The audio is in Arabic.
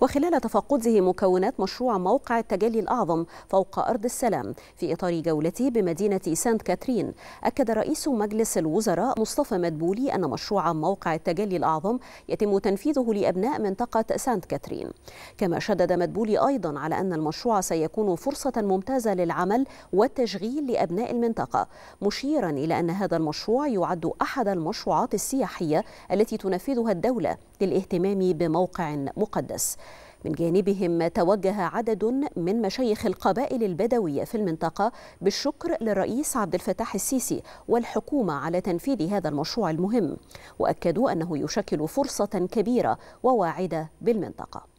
وخلال تفقده مكونات مشروع موقع التجلي الأعظم فوق أرض السلام في إطار جولته بمدينة سانت كاترين أكد رئيس مجلس الوزراء مصطفى مدبولي أن مشروع موقع التجلي الأعظم يتم تنفيذه لأبناء منطقة سانت كاترين كما شدد مدبولي أيضا على أن المشروع سيكون فرصة ممتازة للعمل والتشغيل لأبناء المنطقة مشيرا إلى أن هذا المشروع يعد أحد المشروعات السياحية التي تنفذها الدولة للاهتمام بموقع مقدس من جانبهم توجه عدد من مشايخ القبائل البدوية في المنطقة بالشكر للرئيس عبد الفتاح السيسي والحكومة على تنفيذ هذا المشروع المهم وأكدوا أنه يشكل فرصة كبيرة وواعدة بالمنطقة